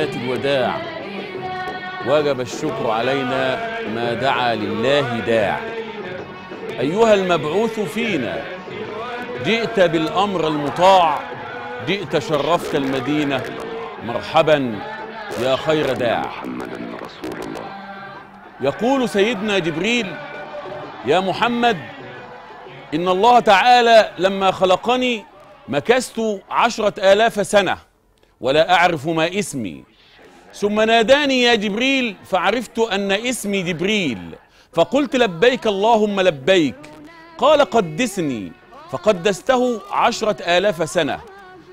حياة الوداع وجب الشكر علينا ما دعا لله داع أيها المبعوث فينا جئت بالأمر المطاع جئت شرفت المدينة مرحبا يا خير داع يقول سيدنا جبريل يا محمد إن الله تعالى لما خلقني مكثت عشرة آلاف سنة ولا أعرف ما اسمي ثم ناداني يا جبريل فعرفت أن اسمي جبريل فقلت لبيك اللهم لبيك قال قدسني فقدسته عشرة آلاف سنة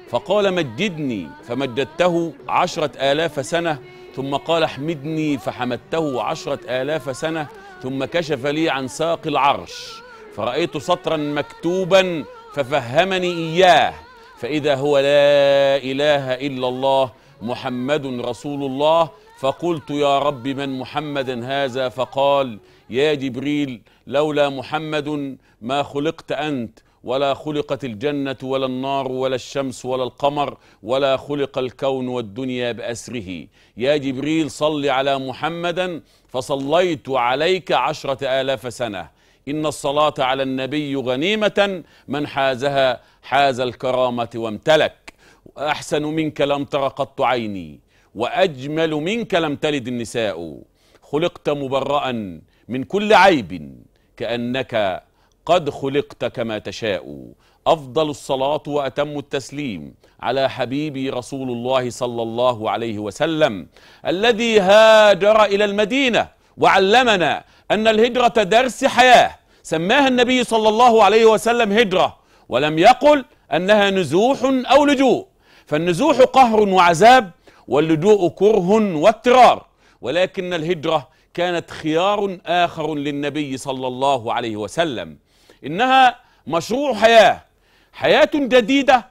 فقال مجدني فمجدته عشرة آلاف سنة ثم قال احمدني فحمدته عشرة آلاف سنة ثم كشف لي عن ساق العرش فرأيت سطرا مكتوبا ففهمني إياه فإذا هو لا إله إلا الله محمد رسول الله فقلت يا رب من محمدا هذا فقال يا جبريل لولا محمد ما خلقت انت ولا خلقت الجنة ولا النار ولا الشمس ولا القمر ولا خلق الكون والدنيا بأسره يا جبريل صل على محمدا فصليت عليك عشرة آلاف سنة إن الصلاة على النبي غنيمة من حازها حاز الكرامة وامتلك أحسن منك لم تر قط عيني وأجمل منك لم تلد النساء خلقت مبرأ من كل عيب كأنك قد خلقت كما تشاء أفضل الصلاة وأتم التسليم على حبيبي رسول الله صلى الله عليه وسلم الذي هاجر إلى المدينة وعلمنا أن الهجرة درس حياة سماها النبي صلى الله عليه وسلم هجرة ولم يقل أنها نزوح أو لجوء فالنزوح قهر وعذاب واللجوء كره واضطرار ولكن الهجرة كانت خيار آخر للنبي صلى الله عليه وسلم إنها مشروع حياة حياة جديدة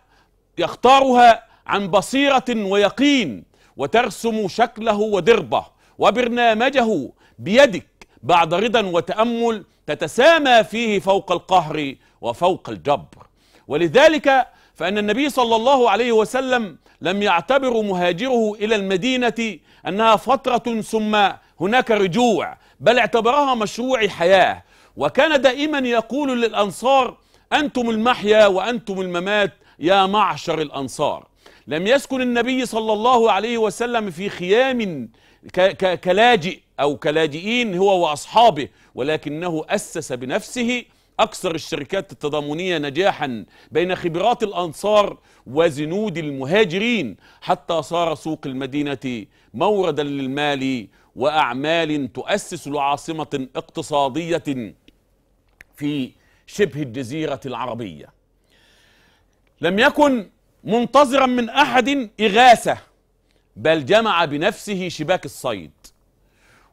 يختارها عن بصيرة ويقين وترسم شكله ودربه وبرنامجه بيدك بعد رضا وتأمل تتسامى فيه فوق القهر وفوق الجبر ولذلك فأن النبي صلى الله عليه وسلم لم يعتبر مهاجره إلى المدينة أنها فترة ثم هناك رجوع بل اعتبرها مشروع حياة وكان دائما يقول للأنصار أنتم المحيا وأنتم الممات يا معشر الأنصار لم يسكن النبي صلى الله عليه وسلم في خيام كلاجئ أو كلاجئين هو وأصحابه ولكنه أسس بنفسه أكثر الشركات التضامنية نجاحا بين خبرات الأنصار وزنود المهاجرين حتى صار سوق المدينة موردا للمال وأعمال تؤسس لعاصمة اقتصادية في شبه الجزيرة العربية لم يكن منتظرا من أحد إغاثة بل جمع بنفسه شباك الصيد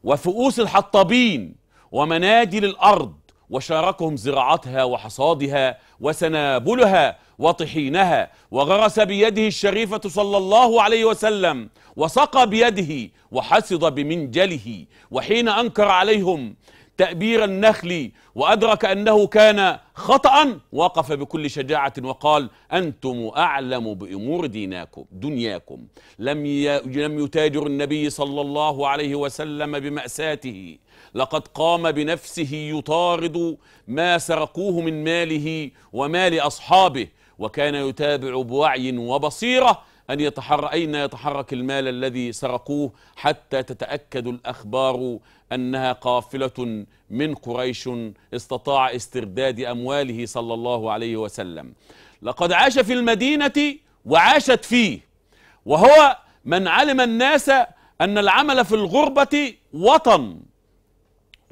وفؤوس الحطابين ومنادل الأرض وشاركهم زراعتها وحصادها وسنابلها وطحينها وغرس بيده الشريفة صلى الله عليه وسلم وسقى بيده وحصد بمنجله وحين أنكر عليهم تأبير النخل وأدرك أنه كان خطأ وقف بكل شجاعة وقال أنتم أعلم بأمور ديناكم دنياكم لم لم يتاجر النبي صلى الله عليه وسلم بمأساته لقد قام بنفسه يطارد ما سرقوه من ماله ومال أصحابه وكان يتابع بوعي وبصيرة أن يتحرك أين يتحرك المال الذي سرقوه حتى تتأكد الأخبار أنها قافلة من قريش استطاع استرداد أمواله صلى الله عليه وسلم لقد عاش في المدينة وعاشت فيه وهو من علم الناس أن العمل في الغربة وطن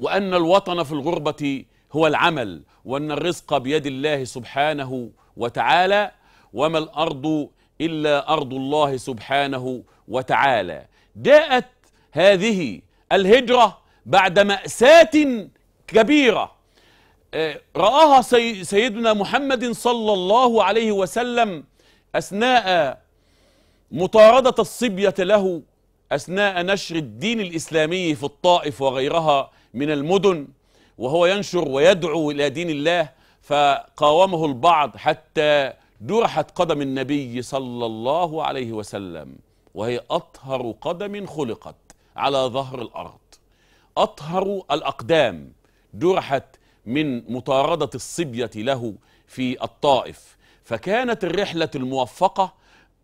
وأن الوطن في الغربة هو العمل وأن الرزق بيد الله سبحانه وتعالى وما الأرض إلا أرض الله سبحانه وتعالى جاءت هذه الهجرة بعد مأساة كبيرة آه، رآها سيدنا محمد صلى الله عليه وسلم أثناء مطاردة الصبية له أثناء نشر الدين الإسلامي في الطائف وغيرها من المدن وهو ينشر ويدعو إلى دين الله فقاومه البعض حتى درحت قدم النبي صلى الله عليه وسلم وهي أطهر قدم خلقت على ظهر الأرض أطهر الأقدام درحت من مطاردة الصبية له في الطائف فكانت الرحلة الموفقة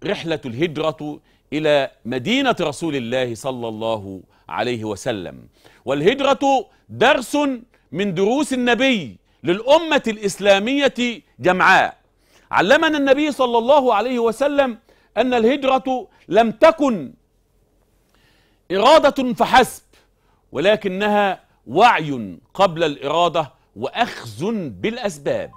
رحلة الهجرة إلى مدينة رسول الله صلى الله عليه وسلم والهجرة درس من دروس النبي للأمة الإسلامية جمعاء علمنا النبي صلى الله عليه وسلم أن الهجرة لم تكن إرادة فحسب ولكنها وعي قبل الإرادة وأخذ بالأسباب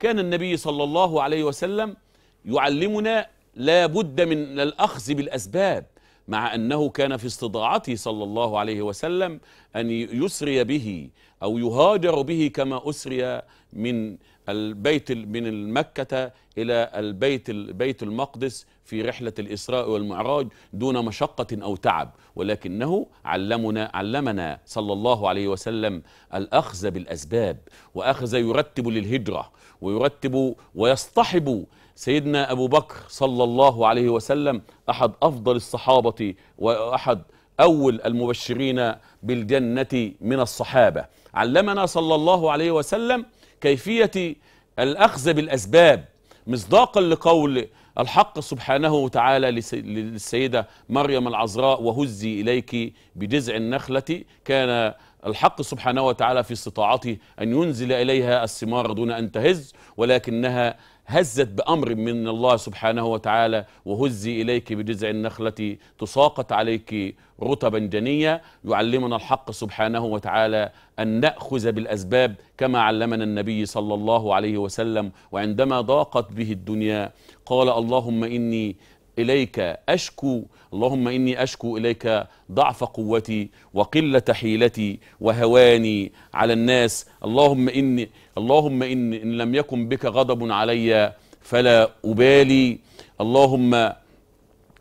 كان النبي صلى الله عليه وسلم يعلمنا لا بد من الأخذ بالأسباب مع أنه كان في استطاعته صلى الله عليه وسلم أن يسري به أو يهاجر به كما أسري من البيت من مكة إلى البيت بيت المقدس في رحلة الإسراء والمعراج دون مشقة أو تعب ولكنه علمنا علمنا صلى الله عليه وسلم الأخذ بالأسباب وأخذ يرتب للهجرة ويرتب ويصطحب سيدنا أبو بكر صلى الله عليه وسلم أحد أفضل الصحابة وأحد أول المبشرين بالجنة من الصحابة علمنا صلى الله عليه وسلم كيفية الأخذ بالأسباب مصداقا لقول الحق سبحانه وتعالى للسيدة مريم العذراء وهزي إليك بجذع النخلة كان الحق سبحانه وتعالى في استطاعته أن ينزل إليها الثمار دون أن تهز ولكنها هزت بأمر من الله سبحانه وتعالى وهزي إليك بجذع النخلة تساقط عليك رطبا جنية يعلمنا الحق سبحانه وتعالى أن نأخذ بالأسباب كما علمنا النبي صلى الله عليه وسلم وعندما ضاقت به الدنيا قال اللهم إني إليك أشكو اللهم إني أشكو إليك ضعف قوتي وقلة حيلتي وهواني على الناس اللهم إني اللهم إن, إن لم يكن بك غضب علي فلا أبالي اللهم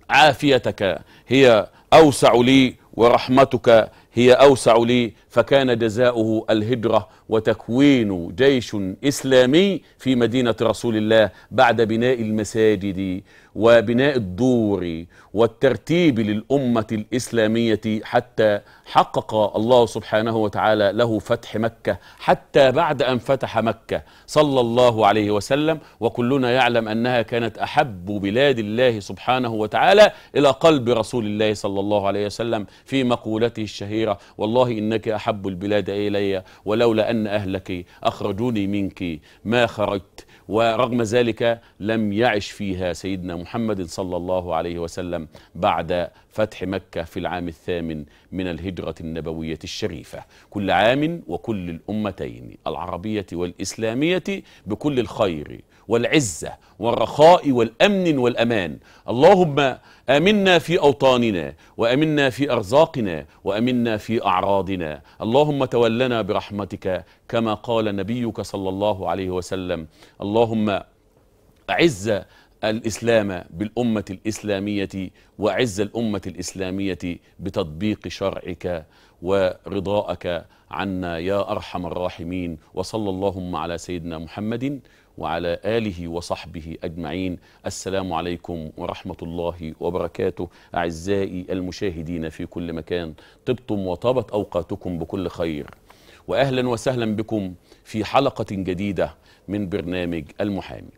عافيتك هي أوسع لي ورحمتك هي أوسع لي فكان جزاؤه الهجرة وتكوين جيش إسلامي في مدينة رسول الله بعد بناء المساجد وبناء الدور والترتيب للأمة الإسلامية حتى حقق الله سبحانه وتعالى له فتح مكة حتى بعد أن فتح مكة صلى الله عليه وسلم وكلنا يعلم أنها كانت أحب بلاد الله سبحانه وتعالى إلى قلب رسول الله صلى الله عليه وسلم في مقولته الشهيرة والله إنك أحب البلاد إلي ولولا أن أهلك أخرجوني منك ما خرجت ورغم ذلك لم يعش فيها سيدنا محمد صلى الله عليه وسلم بعد فتح مكة في العام الثامن من الهجرة النبوية الشريفة كل عام وكل الأمتين العربية والإسلامية بكل الخير والعزة والرخاء والأمن والأمان اللهم آمنا في أوطاننا وأمنا في أرزاقنا وأمنا في أعراضنا اللهم تولنا برحمتك كما قال نبيك صلى الله عليه وسلم اللهم أعز الإسلام بالأمة الإسلامية وأعز الأمة الإسلامية بتطبيق شرعك ورضاءك عنا يا أرحم الراحمين وصلى اللهم على سيدنا محمد وعلى آله وصحبه أجمعين السلام عليكم ورحمة الله وبركاته أعزائي المشاهدين في كل مكان طبتم وطابت أوقاتكم بكل خير وأهلا وسهلا بكم في حلقة جديدة من برنامج المحامي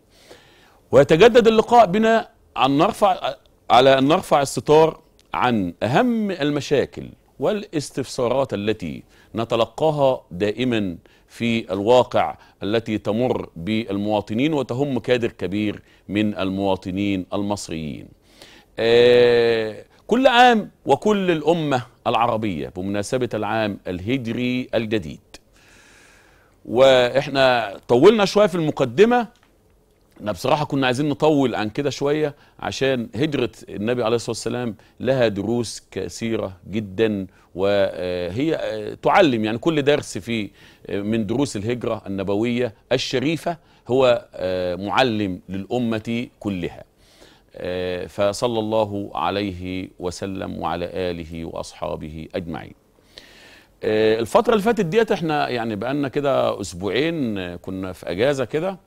ويتجدد اللقاء بنا عن نرفع على أن نرفع الستار عن أهم المشاكل والاستفسارات التي نتلقاها دائما في الواقع التي تمر بالمواطنين وتهم كادر كبير من المواطنين المصريين آه، كل عام وكل الأمة العربية بمناسبة العام الهجري الجديد واحنا طولنا شوية في المقدمة انا بصراحه كنا عايزين نطول عن كده شويه عشان هجره النبي عليه الصلاه والسلام لها دروس كثيره جدا وهي آه، تعلم يعني كل درس في آه، من دروس الهجره النبويه الشريفه هو آه، معلم للامه كلها فصلى الله عليه وسلم وعلى اله واصحابه اجمعين الفتره اللي فاتت ديت احنا يعني بقالنا كده اسبوعين كنا في اجازه كده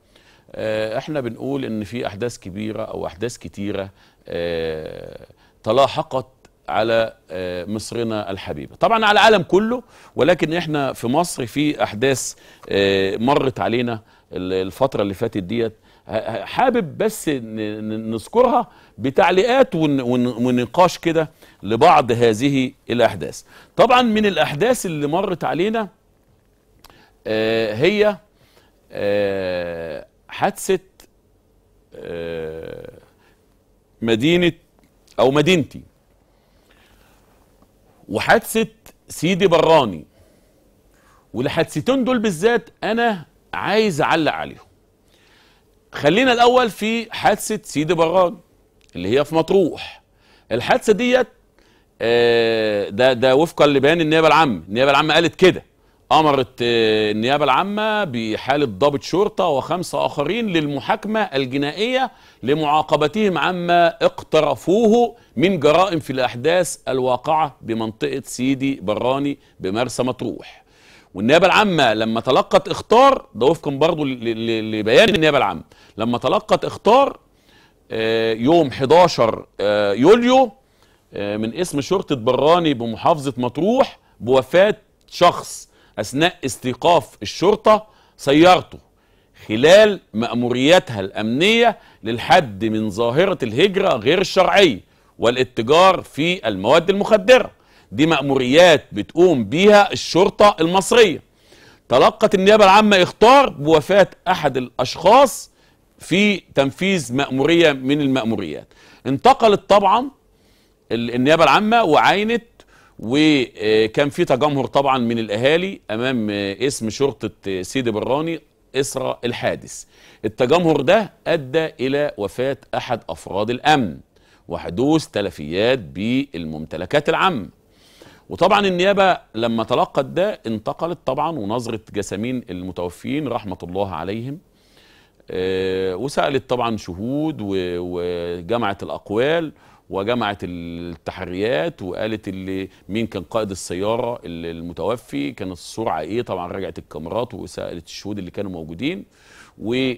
آه، احنا بنقول ان في احداث كبيره او احداث كتيره آه، تلاحقت على آه، مصرنا الحبيبه طبعا على العالم كله ولكن احنا في مصر في احداث مرت علينا الفتره اللي فاتت ديت حابب بس نذكرها بتعليقات ونقاش كده لبعض هذه الاحداث طبعا من الاحداث اللي مرت علينا هي حادثه آه، مدينه او مدينتي وحادثه سيدي براني والحادثتين دول بالذات انا عايز اعلق عليهم خلينا الاول في حادثه سيدي براني اللي هي في مطروح الحادثه ديت آه، ده ده وفقا لبيان النيابه العامه النيابه العامه قالت كده أمرت آه، النيابة العامة بحاله ضابط شرطة وخمسة آخرين للمحاكمة الجنائية لمعاقبتهم عما اقترفوه من جرائم في الأحداث الواقعة بمنطقة سيدي براني بمرسى مطروح والنيابة العامة لما تلقت اختار ده وفقا برضه لبيان النيابة العامة لما تلقت اختار آه، يوم 11 آه، يوليو من اسم شرطة براني بمحافظة مطروح بوفاة شخص أثناء استيقاف الشرطة سيارته خلال مأمورياتها الأمنية للحد من ظاهرة الهجرة غير الشرعية والاتجار في المواد المخدرة دي مأموريات بتقوم بيها الشرطة المصرية تلقت النيابة العامة اختار بوفاة أحد الأشخاص في تنفيذ مأمورية من المأموريات انتقلت طبعا النيابة العامة وعينت وكان في تجمهر طبعا من الاهالي امام اسم شرطه سيدي براني اسرى الحادث التجمهر ده ادى الى وفاه احد افراد الامن وحدوث تلفيات بالممتلكات العامه وطبعا النيابه لما تلقت ده انتقلت طبعا ونظره جسامين المتوفيين رحمه الله عليهم آه، وسالت طبعا شهود وجمعت الاقوال وجمعت التحريات وقالت اللي مين كان قائد السياره المتوفي كانت السرعه ايه طبعا رجعت الكاميرات وسالت الشهود اللي كانوا موجودين وامرت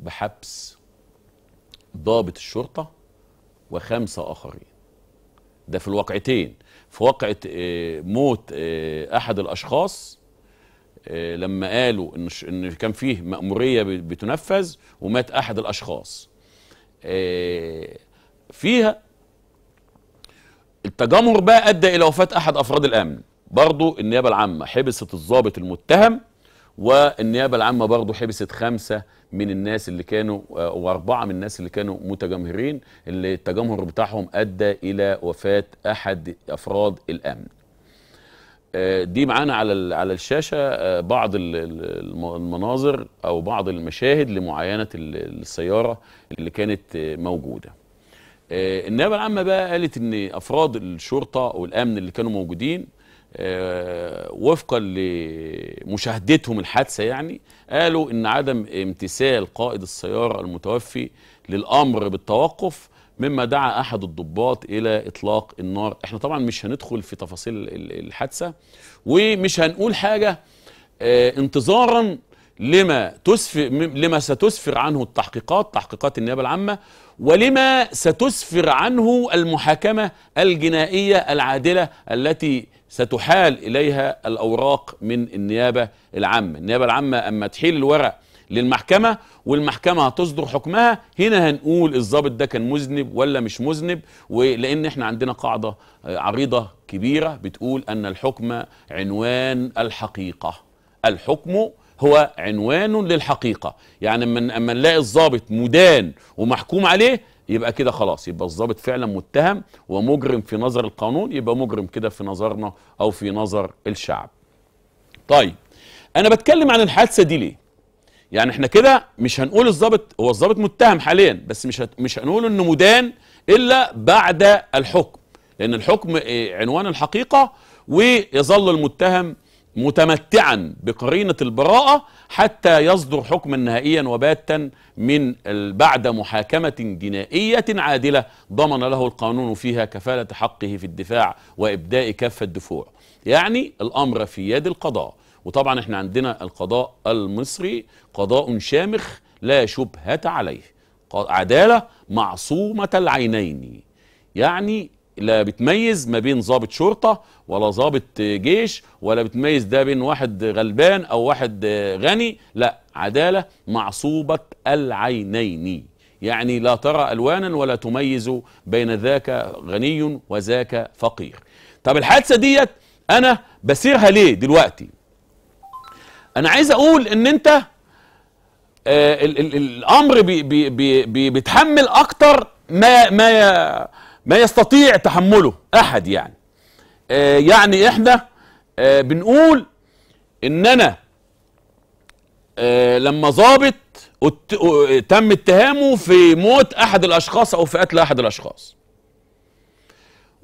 آه، بحبس ضابط الشرطه وخمسه اخرين ده في الواقعتين في واقعة آه، موت آه، أحد الأشخاص لما قالوا إن كان فيه مأمورية بتنفذ ومات أحد الأشخاص آه، فيها التجمهر بقى ادى الى وفاه احد افراد الامن برضو النيابه العامه حبست الضابط المتهم والنيابه العامه برضو حبست خمسه من الناس اللي كانوا آه، واربعه من الناس اللي كانوا متجمهرين اللي التجمهر بتاعهم ادى الى وفاه احد افراد الامن آه، دي معانا على على الشاشه آه، بعض المناظر او بعض المشاهد لمعاينه السياره اللي كانت آه، موجوده. النيابه العامه بقى قالت ان افراد الشرطه والامن اللي كانوا موجودين وفقا لمشاهدتهم الحادثه يعني قالوا ان عدم امتثال قائد السياره المتوفي للامر بالتوقف مما دعا احد الضباط الى اطلاق النار احنا طبعا مش هندخل في تفاصيل الحادثه ومش هنقول حاجه آه، انتظارا لما تسفر لما ستسفر عنه التحقيقات تحقيقات النيابه العامه ولما ستسفر عنه المحاكمه الجنائيه العادله التي ستحال اليها الاوراق من النيابه العامه النيابه العامه اما تحيل الورق للمحكمة والمحكمة هتصدر حكمها هنا هنقول الضابط ده كان مذنب ولا مش مذنب ولأن احنا عندنا قاعدة آه، عريضة كبيرة بتقول أن الحكم عنوان الحقيقة الحكم هو عنوان للحقيقة يعني من أما نلاقي الضابط مدان ومحكوم عليه يبقى كده خلاص يبقى الضابط فعلا متهم ومجرم في نظر القانون يبقى مجرم كده في نظرنا أو في نظر الشعب طيب أنا بتكلم عن الحادثة دي ليه يعني احنا كده مش هنقول الضابط هو الضابط متهم حاليا بس مش مش هنقول انه مدان الا بعد الحكم لان الحكم آه، عنوان الحقيقه ويظل المتهم متمتعا بقرينه البراءه حتى يصدر حكما نهائيا وباتا من بعد محاكمه جنائيه عادله ضمن له القانون فيها كفاله حقه في الدفاع وابداء كافه الدفوع يعني الامر في يد القضاء وطبعا احنا عندنا القضاء المصري قضاء شامخ لا شبهة عليه عدالة معصومة العينين يعني لا بتميز ما بين ضابط شرطة ولا ضابط جيش ولا بتميز ده بين واحد غلبان أو واحد غني لا عدالة معصوبة العينين يعني لا ترى ألوانا ولا تميز بين ذاك غني وذاك فقير طب الحادثة ديت أنا بسيرها ليه دلوقتي انا عايز اقول ان انت آه ال ال الامر بي بي بي بيتحمل اكتر ما ما ما يستطيع تحمله احد يعني آه يعني احنا آه بنقول ان انا آه لما ظابط تم اتهامه في موت احد الاشخاص او في قتل احد الاشخاص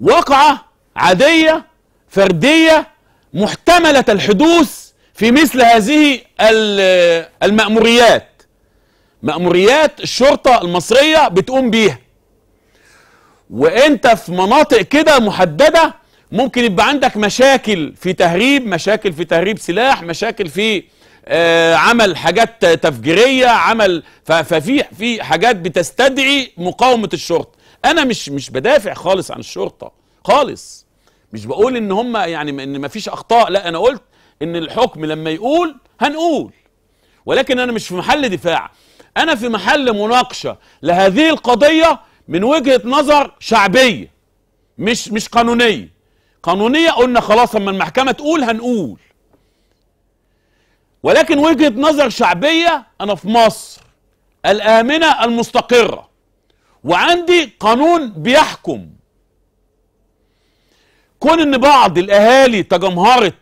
وقعة عاديه فرديه محتمله الحدوث في مثل هذه المأموريات مأموريات الشرطة المصرية بتقوم بيها وانت في مناطق كده محددة ممكن يبقى عندك مشاكل في تهريب مشاكل في تهريب سلاح مشاكل في آه، عمل حاجات تفجيرية عمل ففي في حاجات بتستدعي مقاومة الشرطة انا مش مش بدافع خالص عن الشرطة خالص مش بقول ان هم يعني ان مفيش اخطاء لا انا قلت ان الحكم لما يقول هنقول ولكن انا مش في محل دفاع انا في محل مناقشه لهذه القضيه من وجهه نظر شعبيه مش مش قانونيه قانونيه قلنا خلاص اما المحكمه تقول هنقول ولكن وجهه نظر شعبيه انا في مصر الامنه المستقره وعندي قانون بيحكم كون ان بعض الاهالي تجمهرت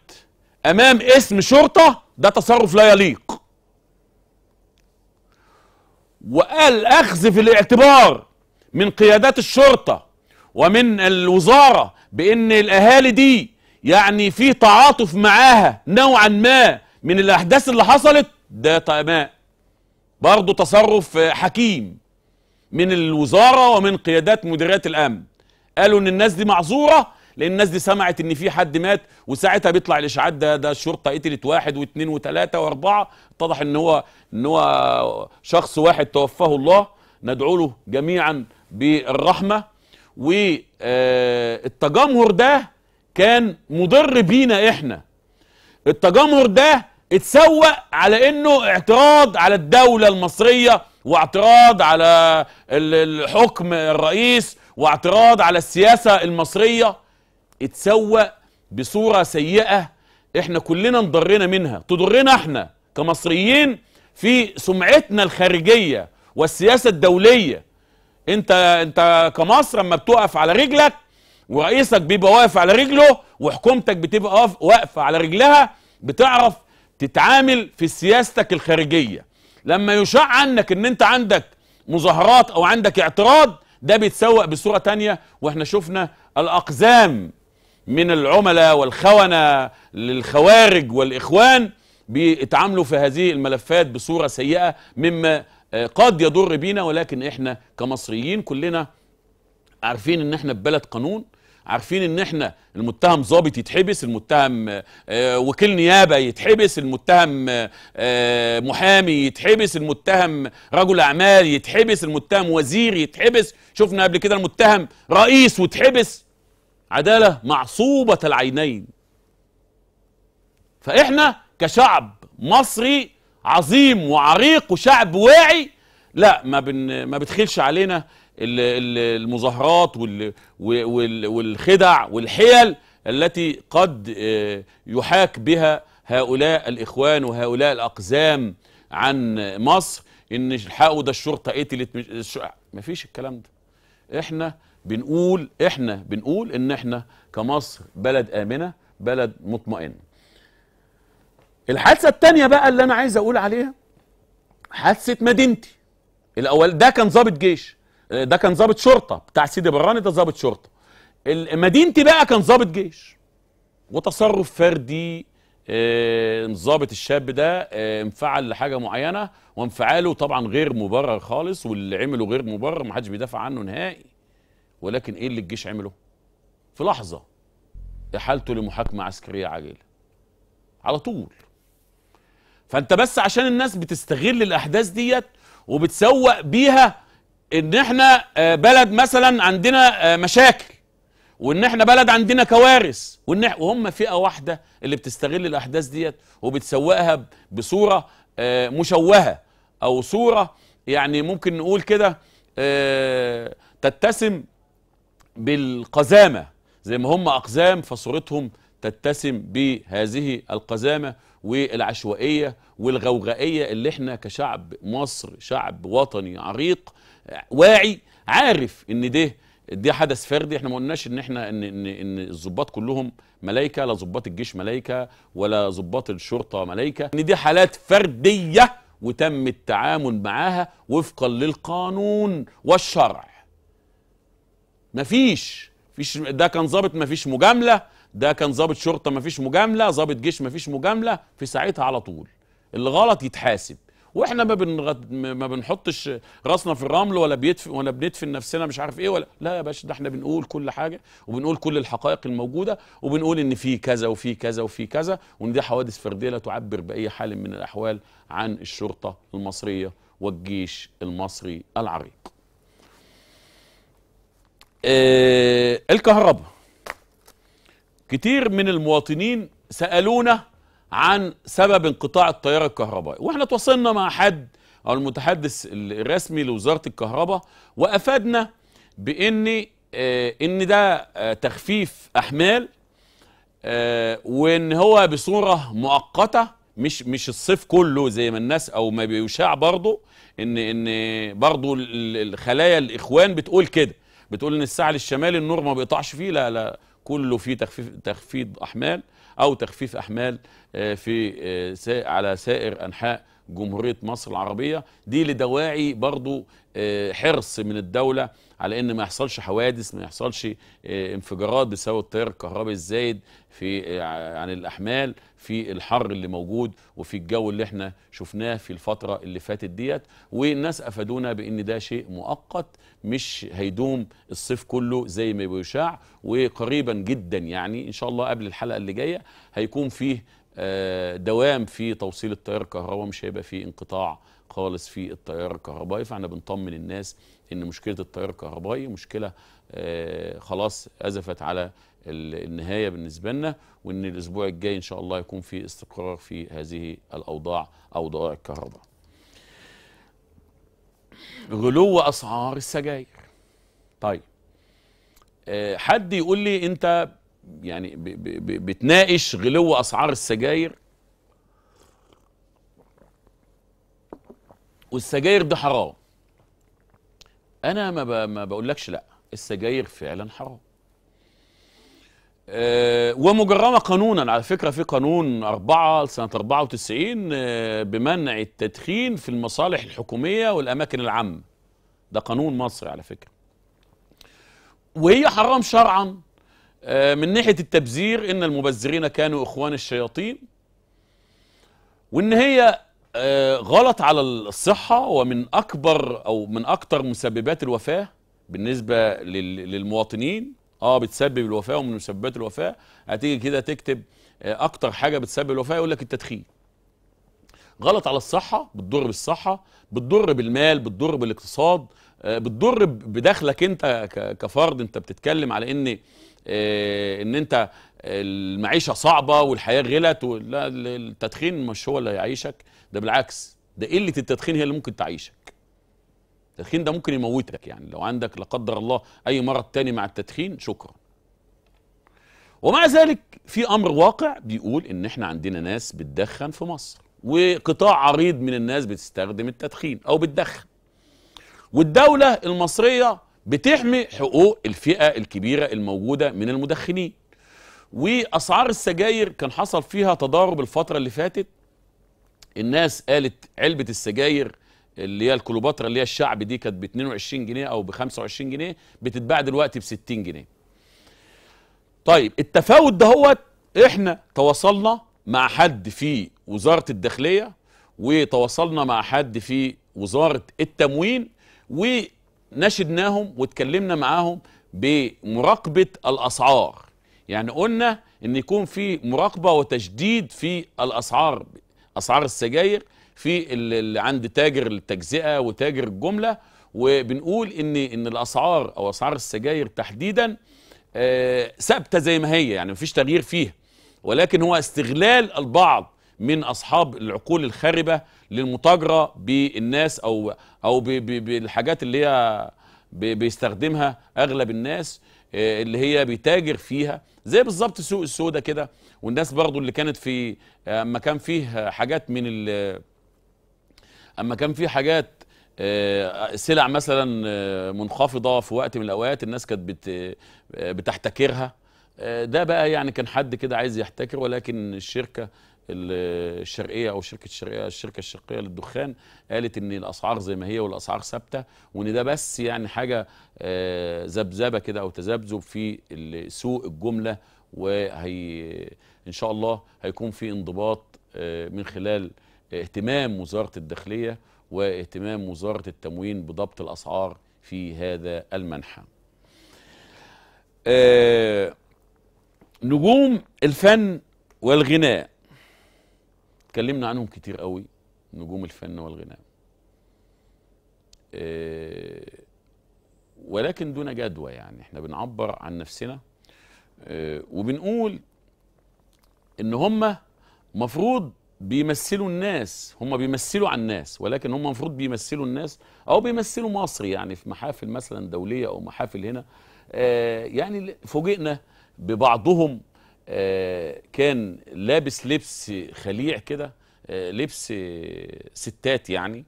امام اسم شرطه ده تصرف لا يليق وقال اخذ في الاعتبار من قيادات الشرطه ومن الوزاره بان الاهالي دي يعني في تعاطف معاها نوعا ما من الاحداث اللي حصلت ده تمام برضه تصرف حكيم من الوزاره ومن قيادات مديريات الامن قالوا ان الناس دي معذوره لان الناس دي سمعت ان في حد مات وساعتها بيطلع الاشاعات ده ده الشرطه قتلت واحد واثنين وثلاثه واربعه اتضح ان هو ان هو شخص واحد توفاه الله ندعو له جميعا بالرحمه والتجمهر آه، ده كان مضر بينا احنا التجمهر ده اتسوق على انه اعتراض على الدوله المصريه واعتراض على الحكم الرئيس واعتراض على السياسه المصريه اتسوق بصورة سيئة احنا كلنا انضرينا منها تضرنا احنا كمصريين في سمعتنا الخارجية والسياسة الدولية انت انت كمصر اما بتقف على رجلك ورئيسك بيبقى واقف على رجله وحكومتك بتبقى واقفة على رجلها بتعرف تتعامل في سياستك الخارجية لما يشاع عنك ان انت عندك مظاهرات او عندك اعتراض ده بيتسوق بصورة تانية واحنا شفنا الاقزام من العملاء والخونة للخوارج والإخوان بيتعاملوا في هذه الملفات بصورة سيئة مما آه، قد يضر بينا ولكن احنا كمصريين كلنا عارفين ان احنا في بلد قانون عارفين ان احنا المتهم ظابط يتحبس المتهم آه، آه، وكيل نيابه يتحبس المتهم محامي يتحبس المتهم رجل اعمال يتحبس المتهم وزير يتحبس شفنا قبل كده المتهم رئيس واتحبس عدالة معصوبة العينين فإحنا كشعب مصري عظيم وعريق وشعب واعي لا ما بن ما بتخلش علينا المظاهرات والخدع والحيل التي قد آه، يحاك بها هؤلاء الإخوان وهؤلاء الأقزام عن مصر إن الحقوا ده الشرطة قتلت مفيش الكلام ده إحنا بنقول احنا بنقول ان احنا كمصر بلد امنه بلد مطمئن الحادثه الثانيه بقى اللي انا عايز اقول عليها حادثه مدينتي الاول ده كان ضابط جيش ده كان ضابط شرطه بتاع سيدي براني ده ضابط شرطه مدينتي بقى كان ضابط جيش وتصرف فردي آه، الضابط الشاب ده آه، انفعل لحاجه معينه وانفعاله طبعا غير مبرر خالص واللي عمله غير مبرر محدش بيدافع عنه نهائي ولكن ايه اللي الجيش عمله في لحظه احالته لمحاكمه عسكريه عاجله على طول فانت بس عشان الناس بتستغل الاحداث ديت وبتسوق بيها ان احنا آه، بلد مثلا عندنا آه، مشاكل وان احنا بلد عندنا كوارث وان وهم فئه واحده اللي بتستغل الاحداث ديت وبتسوقها بصوره آه، مشوهه او صوره يعني ممكن نقول كده تتسم بالقزامة زي ما هم أقزام فصورتهم تتسم بهذه القزامة والعشوائية والغوغائية اللي احنا كشعب مصر شعب وطني عريق واعي عارف ان ده دي حدث فردي احنا ما قلناش ان احنا ان ان, إن الظباط كلهم ملائكه لا ظباط الجيش ملائكه ولا ظباط الشرطه ملائكه ان دي حالات فرديه وتم التعامل معاها وفقا للقانون والشرع مفيش فيش ده كان ظابط مفيش مجامله ده كان ظابط شرطه مفيش مجامله ظابط جيش مفيش مجامله في ساعتها على طول اللي غلط يتحاسب واحنا ما بنغ... ما بنحطش راسنا في الرمل ولا بيدفن ولا بندفن نفسنا مش عارف ايه ولا لا يا باشا ده احنا بنقول كل حاجه وبنقول كل الحقائق الموجوده وبنقول ان في كذا وفي كذا وفي كذا وان دي حوادث فرديه لا تعبر باي حال من الاحوال عن الشرطه المصريه والجيش المصري العريق آه، الكهرباء كتير من المواطنين سألونا عن سبب انقطاع التيار الكهربائي واحنا تواصلنا مع حد او المتحدث الرسمي لوزاره الكهرباء وافادنا بان آه، ان ده آه، تخفيف احمال وان هو بصوره مؤقته مش مش الصيف كله زي ما الناس او ما بيشاع برضه ان ان برضه الخلايا الاخوان بتقول كده بتقول ان السعي الشمالي النور ما بيقطعش فيه لا لا كله فيه تخفيف تخفيض احمال او تخفيف احمال آه، في آه، على سائر انحاء جمهورية مصر العربية دي لدواعي برضو آه، حرص من الدولة على ان ما يحصلش حوادث ما يحصلش آه، انفجارات بسبب التيار الكهربي الزايد في آه، عن الاحمال في الحر اللي موجود وفي الجو اللي احنا شفناه في الفتره اللي فاتت ديت والناس افادونا بان ده شيء مؤقت مش هيدوم الصيف كله زي ما بيشاع وقريبا جدا يعني ان شاء الله قبل الحلقه اللي جايه هيكون فيه آه، دوام في توصيل التيار الكهرباء مش هيبقى في انقطاع خالص في التيار الكهربائي فاحنا بنطمن الناس ان مشكله التيار الكهربائي مشكله آه، خلاص ازفت على النهايه بالنسبه لنا وان الاسبوع الجاي ان شاء الله يكون في استقرار في هذه الاوضاع اوضاع الكهرباء. غلو اسعار السجاير. طيب آه، حد يقول لي انت يعني بتناقش غلو اسعار السجاير والسجاير دي حرام انا ما ما بقولكش لا السجاير فعلا حرام أه ومجرمه قانونا على فكره في قانون 4 سنه 94 أه بمنع التدخين في المصالح الحكوميه والاماكن العامه ده قانون مصري على فكره وهي حرام شرعا آه، من ناحية التبذير إن المبذرين كانوا إخوان الشياطين وإن هي آه، غلط على الصحة ومن أكبر أو من اكثر مسببات الوفاة بالنسبة للمواطنين اه بتسبب الوفاة ومن مسببات الوفاة هتيجي كده تكتب آه، أكتر حاجة بتسبب الوفاة يقول لك التدخين غلط على الصحة بتضر بالصحة بتضر بالمال بتضر بالاقتصاد بتضر بدخلك انت كفرد انت بتتكلم على ان آه، ان انت المعيشه صعبه والحياه غلت لا التدخين مش هو اللي هيعيشك ده بالعكس ده قله التدخين هي اللي ممكن تعيشك التدخين ده ممكن يموتك يعني لو عندك لا قدر الله اي مرض تاني مع التدخين شكرا ومع ذلك في امر واقع بيقول ان احنا عندنا ناس بتدخن في مصر وقطاع عريض من الناس بتستخدم التدخين او بتدخن والدوله المصريه بتحمي حقوق الفئه الكبيره الموجوده من المدخنين واسعار السجاير كان حصل فيها تضارب الفتره اللي فاتت الناس قالت علبه السجاير اللي هي الكليوباترا اللي هي الشعب دي كانت ب 22 جنيه او ب 25 جنيه بتتباع دلوقتي ب 60 جنيه طيب التفاوت دهوت احنا تواصلنا مع حد في وزاره الداخليه وتواصلنا مع حد في وزاره التموين و نشدناهم واتكلمنا معاهم بمراقبة الأسعار يعني قلنا ان يكون في مراقبة وتشديد في الأسعار أسعار السجاير في اللي عند تاجر التجزئة وتاجر الجملة وبنقول ان ان الأسعار أو أسعار السجاير تحديدا آه، ثابتة زي ما هي يعني مفيش تغيير فيها ولكن هو استغلال البعض من اصحاب العقول الخاربه للمتاجره بالناس او او بالحاجات اللي هي بيستخدمها اغلب الناس آه، اللي هي بيتاجر فيها زي بالظبط سوق السوداء كده والناس برضو اللي كانت في آه، اما كان فيه حاجات من ال اما كان فيه حاجات آه، سلع مثلا منخفضه في وقت من الاوقات الناس كانت بتحتكرها ده بقى يعني كان حد كده عايز يحتكر ولكن الشركه الشرقيه او شركه الشرقيه الشركه الشرقيه للدخان قالت ان الاسعار زي ما هي والاسعار ثابته وان ده بس يعني حاجه آه، ذبذبه كده او تذبذب في سوق الجمله وهي ان شاء الله هيكون في انضباط آه، من خلال اهتمام وزاره الداخليه واهتمام وزاره التموين بضبط الاسعار في هذا المنحى. آه، نجوم الفن والغناء اتكلمنا عنهم كتير قوي نجوم الفن والغناء آه، ولكن دون جدوى يعني احنا بنعبر عن نفسنا آه، وبنقول ان هم مفروض بيمثلوا الناس هم بيمثلوا على الناس ولكن هم المفروض بيمثلوا الناس او بيمثلوا مصر يعني في محافل مثلا دوليه او محافل هنا آه، يعني فوجئنا ببعضهم آه، كان لابس لبس خليع كده آه، لبس ستات يعني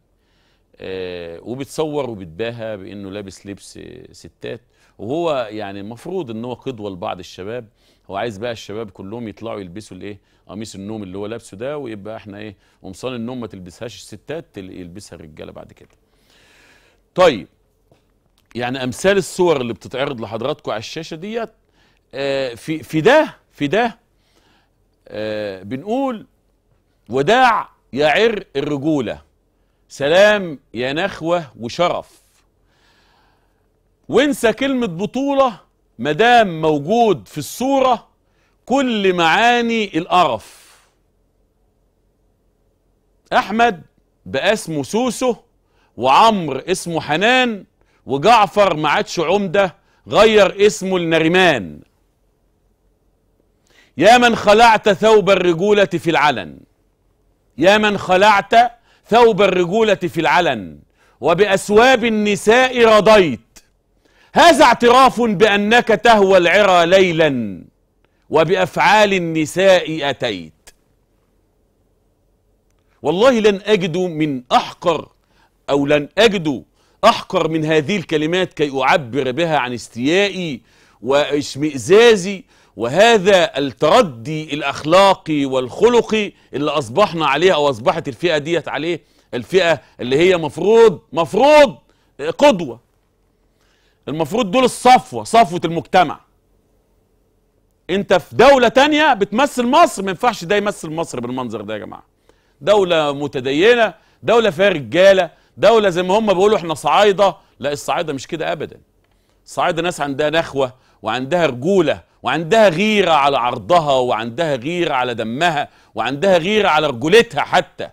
آه، وبتصور وبتباهى بانه لابس لبس ستات وهو يعني المفروض ان هو قدوه لبعض الشباب هو عايز بقى الشباب كلهم يطلعوا يلبسوا الايه قميص النوم اللي هو لابسه ده ويبقى احنا ايه قمصان النوم ما تلبسهاش الستات يلبسها الرجاله بعد كده طيب يعني امثال الصور اللي بتتعرض لحضراتكم على الشاشه ديت في في ده في ده آه، بنقول وداع يا عر الرجولة سلام يا نخوة وشرف وانسى كلمة بطولة مدام موجود في الصورة كل معاني القرف أحمد بقى اسمه سوسو وعمر اسمه حنان وجعفر ما عادش عمدة غير اسمه لنرمان يا من خلعت ثوب الرجولة في العلن يا من خلعت ثوب الرجولة في العلن وبأسواب النساء رضيت هذا اعتراف بأنك تهوى العرى ليلا وبأفعال النساء أتيت والله لن أجد من أحقر أو لن أجد أحقر من هذه الكلمات كي أعبر بها عن استيائي واشمئزازي وهذا التردي الاخلاقي والخلقي اللي اصبحنا عليه او اصبحت الفئه ديت عليه الفئه اللي هي مفروض مفروض قدوه المفروض دول الصفوه صفوه المجتمع انت في دوله تانية بتمثل مصر ما ينفعش ده يمثل مصر بالمنظر ده يا جماعه دوله متدينه دوله فيها رجاله دوله زي ما هم بيقولوا احنا صعايده لا الصعايده مش كده ابدا الصعايده ناس عندها نخوه وعندها رجوله وعندها غيرة على عرضها وعندها غيرة على دمها وعندها غيرة على رجولتها حتى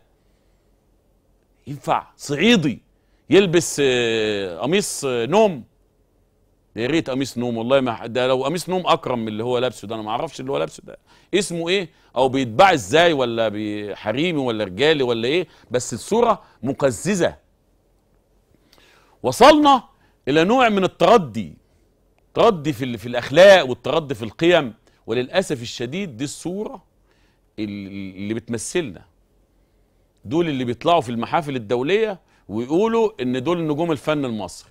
ينفع صعيدي يلبس آه، قميص آه، نوم يا ريت قميص نوم والله ما ده لو قميص نوم اكرم من اللي هو لابسه ده انا ما اعرفش اللي هو لابسه ده اسمه ايه او بيتباع ازاي ولا حريمي ولا رجالي ولا ايه بس الصوره مقززه وصلنا الى نوع من التردي تردي في, في الأخلاق والتردي في القيم وللأسف الشديد دي الصورة اللي بتمثلنا دول اللي بيطلعوا في المحافل الدولية ويقولوا ان دول نجوم الفن المصري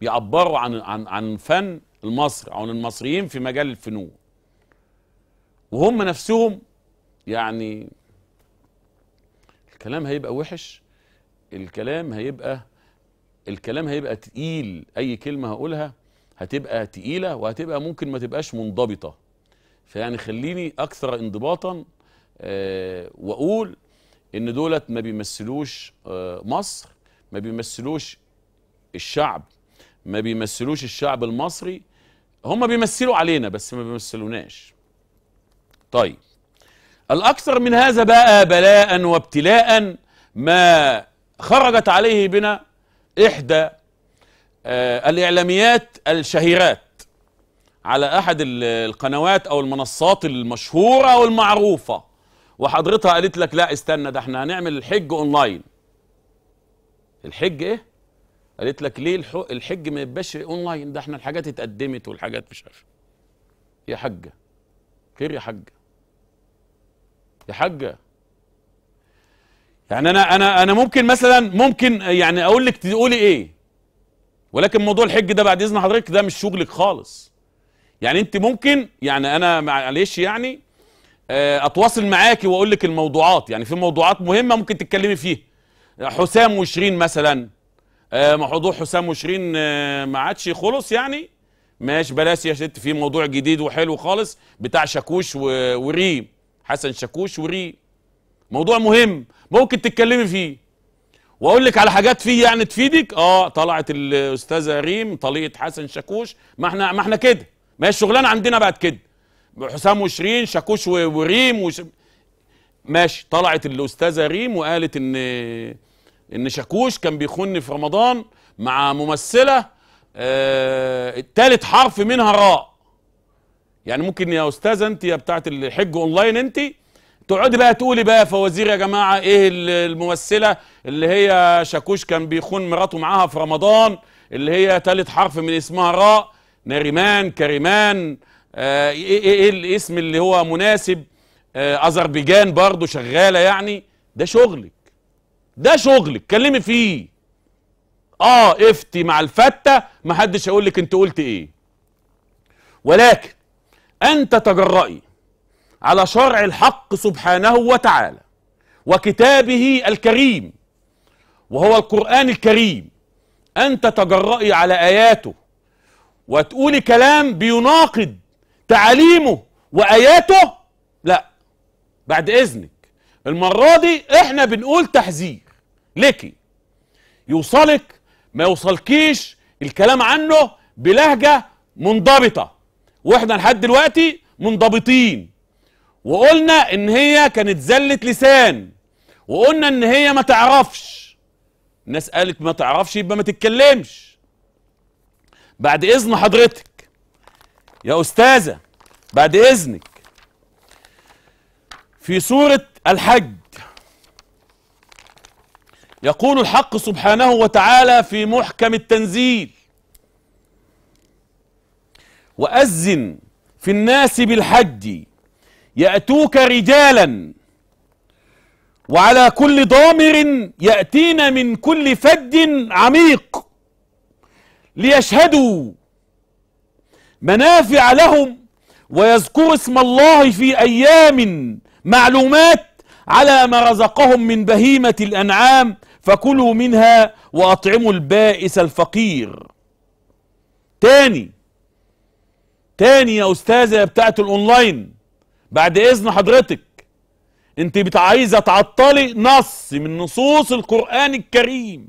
بيعبروا عن عن عن فن المصري عن المصريين في مجال الفنون وهم نفسهم يعني الكلام هيبقى وحش الكلام هيبقى الكلام هيبقى تقيل اي كلمه هقولها هتبقى تقيله وهتبقى ممكن ما تبقاش منضبطه فيعني خليني اكثر انضباطا آه، واقول ان دولت ما بيمثلوش آه، مصر ما بيمثلوش الشعب ما بيمثلوش الشعب المصري هم بيمثلوا علينا بس ما بيمثلوناش طيب الاكثر من هذا بقى بلاء وابتلاء ما خرجت عليه بنا احدى آه، الإعلاميات الشهيرات على أحد القنوات أو المنصات المشهورة والمعروفة وحضرتها قالت لك لا استنى ده احنا هنعمل الحج اونلاين الحج ايه قالت لك ليه الحج ما يبقاش اونلاين ده احنا الحاجات اتقدمت والحاجات مش عارف يا حجه خير يا حجه يا حجه يعني انا انا انا ممكن مثلا ممكن يعني اقول لك تقولي ايه ولكن موضوع الحج ده بعد اذن حضرتك ده مش شغلك خالص يعني انت ممكن يعني انا معلش يعني آه، اتواصل معاكي واقول لك الموضوعات يعني في موضوعات مهمه ممكن تتكلمي فيها حسام وشيرين مثلا آه، موضوع حسام وشيرين آه، ما عادش خلص يعني ماشي بلاش يا ست في موضوع جديد وحلو خالص بتاع شاكوش وريم حسن شاكوش وريم موضوع مهم ممكن تتكلمي فيه واقول لك على حاجات فيه يعني تفيدك اه طلعت الاستاذه ريم طليقه حسن شاكوش ما احنا ما احنا كده ما هي الشغلانه عندنا بقت كده حسام وشيرين شاكوش وريم وش... ماشي طلعت الاستاذه ريم وقالت ان ان شاكوش كان بيخن في رمضان مع ممثله آه حرف منها راء يعني ممكن يا استاذه انت يا بتاعه الحج اونلاين انت تقعدي بقى تقولي بقى فوازير يا جماعه ايه الممثله اللي هي شاكوش كان بيخون مراته معاها في رمضان اللي هي ثالث حرف من اسمها راء ناريمان كريمان آه ايه ايه, إيه الاسم اللي هو مناسب آه اذربيجان برضه شغاله يعني ده شغلك ده شغلك كلمي فيه اه افتي مع الفته محدش هيقول لك انت قلت ايه ولكن ان تجرئي على شرع الحق سبحانه وتعالى وكتابه الكريم وهو القرآن الكريم أن تتجرأي على آياته وتقولي كلام بيناقض تعاليمه وآياته لا بعد إذنك المرة دي إحنا بنقول تحذير لك يوصلك ما يوصلكيش الكلام عنه بلهجة منضبطة وإحنا لحد دلوقتي منضبطين وقلنا ان هي كانت زلت لسان وقلنا ان هي ما تعرفش الناس قالت ما تعرفش يبقى ما تتكلمش بعد اذن حضرتك يا استاذة بعد اذنك في سورة الحج يقول الحق سبحانه وتعالى في محكم التنزيل وأذن في الناس بالحج يأتوك رجالا وعلى كل ضامر يأتين من كل فد عميق ليشهدوا منافع لهم ويذكروا اسم الله في أيام معلومات على ما رزقهم من بهيمة الأنعام فكلوا منها وأطعموا البائس الفقير تاني تاني يا أستاذة بتاعت الأونلاين بعد اذن حضرتك انت عايزه تعطلي نص من نصوص القران الكريم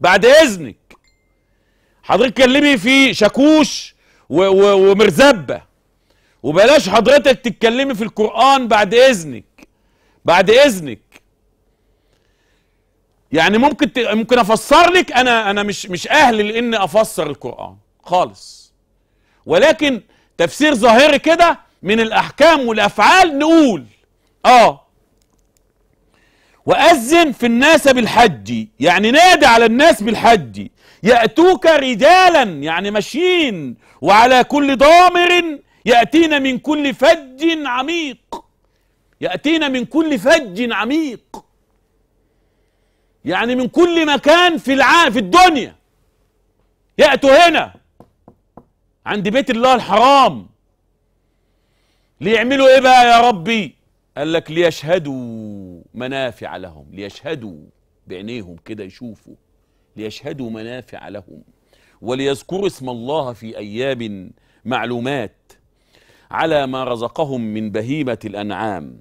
بعد اذنك حضرتك تكلمي في شاكوش ومرزبه وبلاش حضرتك تتكلمي في القران بعد اذنك بعد اذنك يعني ممكن ت... ممكن افسر لك انا انا مش مش اهل لاني افسر القران خالص ولكن تفسير ظاهري كده من الأحكام والأفعال نقول آه وأذن في الناس بالحج يعني نادى على الناس بالحج يأتوك رجالا يعني ماشيين وعلى كل ضامر ياتينا من كل فج عميق ياتينا من كل فج عميق يعني من كل مكان في العالم في الدنيا يأتوا هنا عند بيت الله الحرام ليعملوا ايه بقى يا ربي قال لك ليشهدوا منافع لهم ليشهدوا بعينيهم كده يشوفوا ليشهدوا منافع لهم وليذكروا اسم الله في ايام معلومات على ما رزقهم من بهيمه الانعام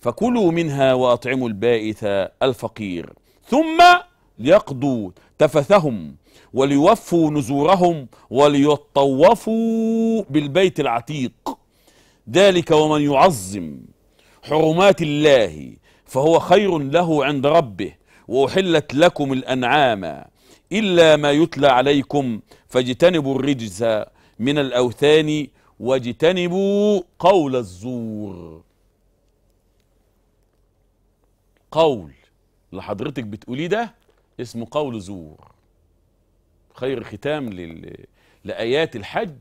فكلوا منها واطعموا البائث الفقير ثم ليقضوا تفثهم وليوفوا نزورهم وليطوفوا بالبيت العتيق ذلك ومن يعظم حرمات الله فهو خير له عند ربه وأحلت لكم الأنعام إلا ما يتلى عليكم فاجتنبوا الرجس من الأوثان واجتنبوا قول الزور قول اللي حضرتك بتقوليه ده اسمه قول زور خير ختام لآيات الحج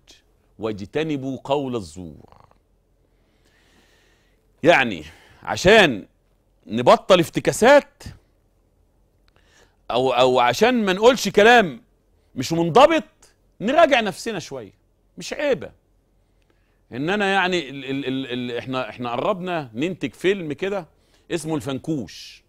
واجتنبوا قول الزور يعني عشان نبطل افتكاسات او او عشان ما نقولش كلام مش منضبط نراجع نفسنا شويه مش عيبه ان انا يعني ال ال ال ال احنا احنا قربنا ننتج فيلم كده اسمه الفنكوش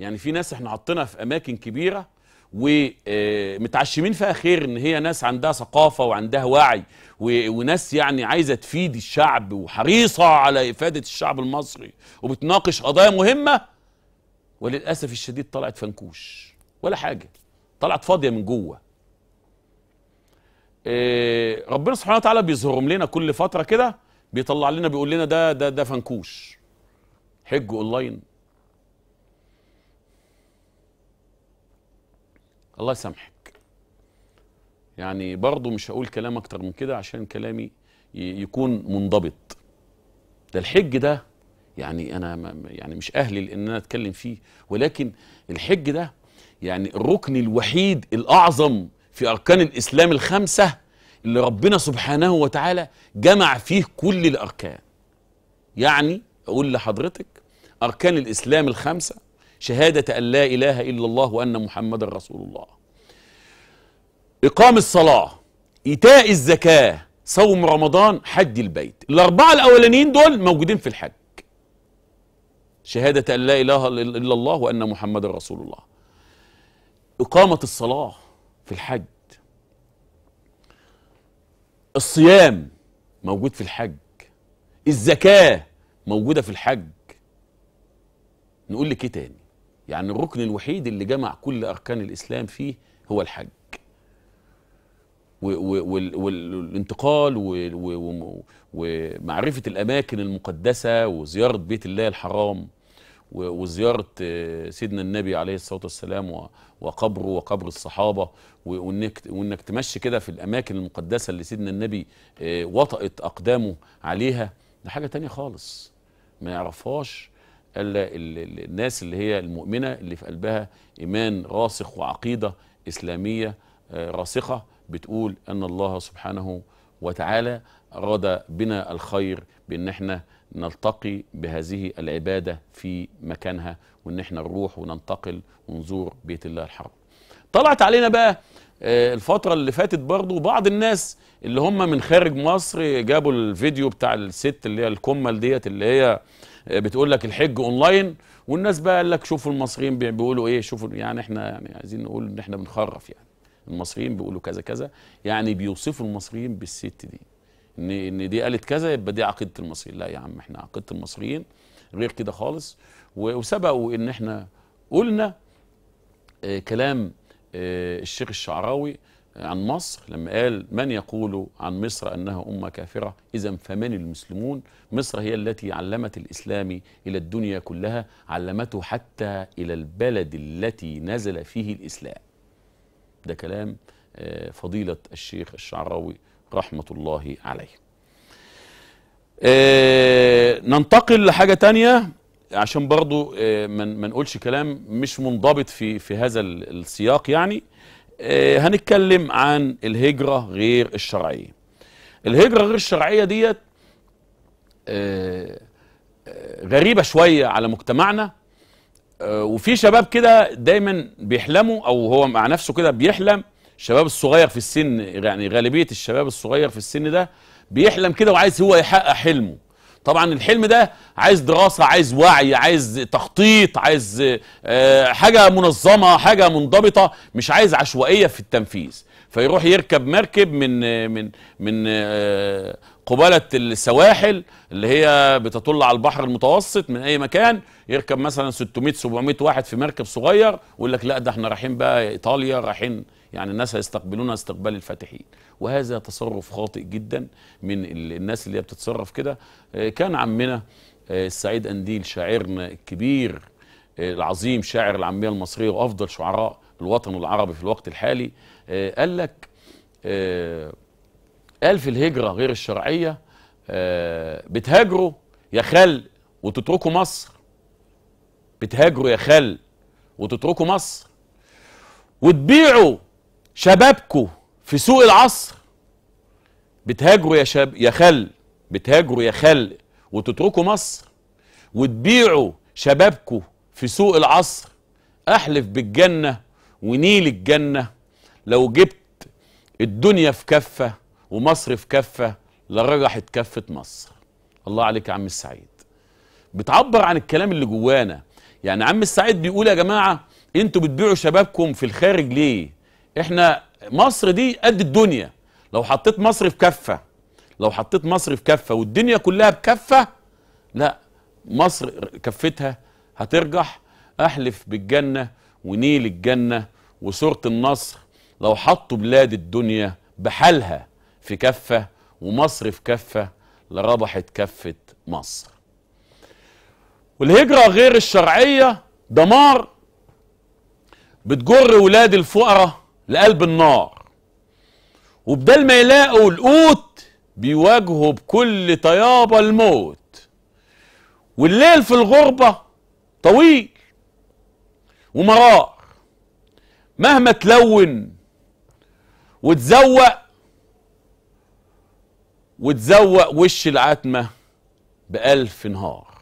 يعني في ناس احنا حطينا في اماكن كبيره ومتعشمين فيها خير ان هي ناس عندها ثقافه وعندها وعي وناس يعني عايزه تفيد الشعب وحريصه على افاده الشعب المصري وبتناقش قضايا مهمه وللاسف الشديد طلعت فنكوش ولا حاجه طلعت فاضيه من جوه آه، ربنا سبحانه وتعالى بيظهرهم لنا كل فتره كده بيطلع لنا بيقول لنا ده ده ده فنكوش حج اونلاين الله يسامحك يعني برضه مش هقول كلام اكتر من كده عشان كلامي يكون منضبط ده الحج ده يعني انا يعني مش اهلي لان انا اتكلم فيه ولكن الحج ده يعني الركن الوحيد الاعظم في اركان الاسلام الخمسه اللي ربنا سبحانه وتعالى جمع فيه كل الاركان يعني اقول لحضرتك اركان الاسلام الخمسه شهادة أن لا إله إلا الله وأن محمد رسول الله إقام الصلاة إيتاء الزكاة صوم رمضان حج البيت الأربعة الأولانيين دول موجودين في الحج شهادة أن لا إله إلا الله وأن محمد رسول الله إقامة الصلاة في الحج الصيام موجود في الحج الزكاة موجودة في الحج نقول لك ايه تاني يعني الركن الوحيد اللي جمع كل أركان الإسلام فيه هو الحج والانتقال ومعرفة الأماكن المقدسة وزيارة بيت الله الحرام وزيارة آه، سيدنا النبي عليه الصلاة والسلام وقبره وقبر الصحابة وإنك, وإنك تمشي كده في الأماكن المقدسة اللي سيدنا النبي آه، وطأت أقدامه عليها ده حاجة تانية خالص ما يعرفهاش الا الناس اللي هي المؤمنه اللي في قلبها ايمان راسخ وعقيده اسلاميه آه، راسخه بتقول ان الله سبحانه وتعالى اراد بنا الخير بان احنا نلتقي بهذه العباده في مكانها وان احنا نروح وننتقل ونزور بيت الله الحرام. طلعت علينا بقى آه، الفترة اللي فاتت برضو بعض الناس اللي هم من خارج مصر جابوا الفيديو بتاع الست اللي هي الكمل ديت اللي هي آه، بتقول لك الحج اونلاين والناس بقى قال لك شوفوا المصريين بيقولوا ايه شوفوا يعني احنا يعني عايزين نقول ان احنا بنخرف يعني المصريين بيقولوا كذا كذا يعني بيوصفوا المصريين بالست دي ان ان دي قالت كذا يبقى دي عقيده المصريين لا يا عم احنا عقيده المصريين غير كده خالص وسبقوا ان احنا قلنا آه، كلام آه، الشيخ الشعراوي آه، عن مصر لما قال من يقول عن مصر أنها أمة كافرة إذا فمن المسلمون مصر هي التي علمت الإسلام إلى الدنيا كلها علمته حتى إلى البلد التي نزل فيه الإسلام ده كلام آه، فضيلة الشيخ الشعراوي رحمة الله عليه ننتقل لحاجة تانية عشان برضو آه، ما نقولش كلام مش منضبط في في هذا السياق يعني آه، هنتكلم عن الهجرة غير الشرعية الهجرة غير الشرعية ديت آه، غريبة شوية على مجتمعنا وفي شباب كده دايما بيحلموا او هو مع نفسه كده بيحلم الشباب الصغير في السن يعني غالبية الشباب الصغير في السن ده بيحلم كده وعايز هو يحقق حلمه طبعا الحلم ده عايز دراسه عايز وعي عايز تخطيط عايز آه، حاجه منظمه حاجه منضبطه مش عايز عشوائيه في التنفيذ فيروح يركب مركب من من من آه، قبالة السواحل اللي هي بتطل على البحر المتوسط من أي مكان يركب مثلا 600 700 واحد في مركب صغير ويقول لك لا ده احنا رايحين بقى إيطاليا رايحين يعني الناس هيستقبلونا استقبال الفاتحين وهذا تصرف خاطئ جدا من الناس اللي هي بتتصرف كده آه، كان عمنا آه، السعيد أنديل شاعرنا الكبير آه، العظيم شاعر العامية المصرية وأفضل شعراء الوطن العربي في الوقت الحالي قال لك قال في الهجرة غير الشرعية آه، بتهاجروا يا خل وتتركوا مصر بتهاجروا يا خل وتتركوا مصر وتبيعوا شبابكوا في سوق العصر بتهاجروا يا شاب يا خل بتهاجروا يا خل وتتركوا مصر وتبيعوا شبابكوا في سوق العصر احلف بالجنه ونيل الجنه لو جبت الدنيا في كفه ومصر في كفة لرجحت كفة مصر الله عليك يا عم السعيد بتعبر عن الكلام اللي جوانا يعني عم السعيد بيقول يا جماعة انتوا بتبيعوا شبابكم في الخارج ليه احنا مصر دي قد الدنيا لو حطيت مصر في كفة لو حطيت مصر في كفة والدنيا كلها بكفة لا مصر كفتها هترجح احلف بالجنة ونيل الجنة وسورة النصر لو حطوا بلاد الدنيا بحالها في كفة ومصر في كفة لربحت كفة مصر والهجرة غير الشرعية دمار بتجر ولاد الفقراء لقلب النار وبدل ما يلاقوا القوت بيواجهوا بكل طيابة الموت والليل في الغربة طويل ومرار مهما تلون وتزوق وتزوق وش العتمة بألف نهار